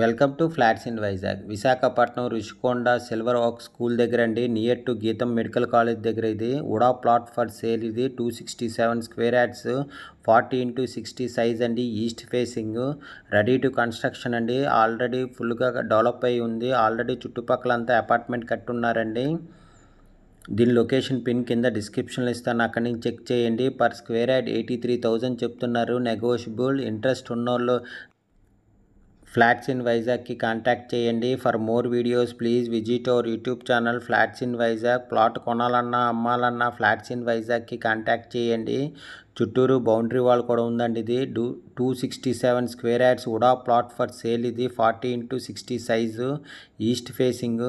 welcome to flats in Vizag Visakhapatnam Rushikonda silver walk school దగ్గర అండి near to Gitam medical college దగ్గర ఇది ఉడా ప్లాట్ ఫర్ సేల్ ఇది two sixty seven square yards forty into sixty size అండి east facing ready to construction అండి already ఫుల్గా develop అయి ఉంది ఆల్రెడీ చుట్టుపక్కల అంతా అపార్ట్మెంట్ కట్టున్నారండి దీని లొకేషన్ పిన్ కింద డిస్క్రిప్షన్లో ఇస్తాను అక్కడి నుంచి చెక్ చేయండి per square yard eighty three thousand చెప్తున్నారు నెగోషియబుల్ ఇంట్రెస్ట్ ఉన్నోళ్ళు ఫ్లాట్స్ ఇన్ వైజాగ్కి కాంటాక్ట్ చేయండి for more videos please visit our YouTube channel flats in Vizag plot కొనాలన్నా అమ్మాలన్నా ఫ్లాట్స్ ఇన్ వైజాగ్కి కాంటాక్ట్ చేయండి చుట్టూరు బౌండరీ వాల్ కూడా ఉందండి ఇది డూ two sixty seven square yards UDA plot for sale ఇది forty into sixty size east facing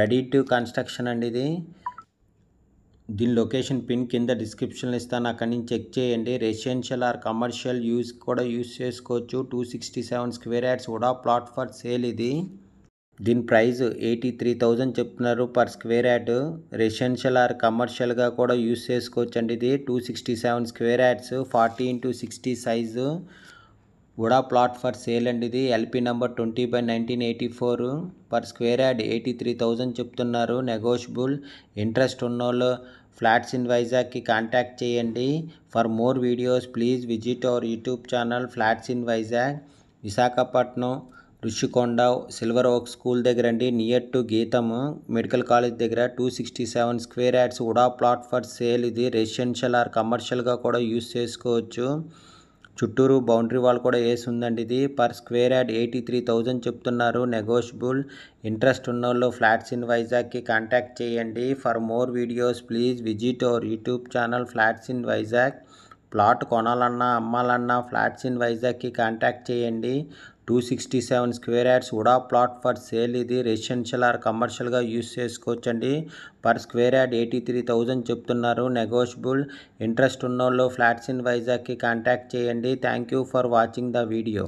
ready to construction అండి ఇది దీని లొకేషన్ పిన్ కింద డిస్క్రిప్షన్లో ఇస్తాను అక్కడి నుంచి చెక్ చేయండి రెసిడెన్షియల్ ఆర్ కమర్షియల్ యూస్ కూడా యూస్ చేసుకోవచ్చు two sixty seven square yards కూడా ప్లాట్ ఫర్ సేల్ ఇది దీని ప్రైస్ ఎయిటీ త్రీ థౌజండ్ చెప్తున్నారు per square yard residential or కమర్షియల్గా కూడా యూస్ చేసుకోవచ్చు అండి ఇది two sixty seven square yards forty into sixty size UDA plot for sale అండి ఇది LP number twenty by nineteen eighty four per square yard eighty three thousand చెప్తున్నారు negotiable interest ఉన్నోళ్ళు flats in వైజాగ్కి కాంటాక్ట్ చేయండి for more videos please visit our YouTube channel flats in Vizag Visakhapatnam Rushikonda silver oak school దగ్గర అండి near to Gitam medical college దగ్గర two sixty seven square yards UDA plot for sale ఇది residential or కమర్షియల్గా కూడా use చేసుకోవచ్చు చుట్టూరు బౌండరీ వాల్ కూడా వేసి ఉందండి ఇది per square yard eighty three thousand చెప్తున్నారు నెగోషియబుల్ ఇంట్రెస్ట్ వాళ్ళు ఫ్లాట్స్ ఇన్ వైజాగ్కి కాంటాక్ట్ చేయండి for more videos please visit our YouTube channel flats in Vizag plot కొనాలన్నా అమ్మాలన్నా ఫ్లాట్స్ ఇన్ వైజాగ్కి కాంటాక్ట్ చేయండి two sixty seven square yards UDA plot for sale ఇది residential or కమర్షియల్గా యూస్ చేసుకోవచ్చండి per square yard eighty three thousand చెప్తున్నారు negotiable interest ఉన్నోళ్ళు flats in వైజాగ్కి కాంటాక్ట్ చేయండి thank you for watching the video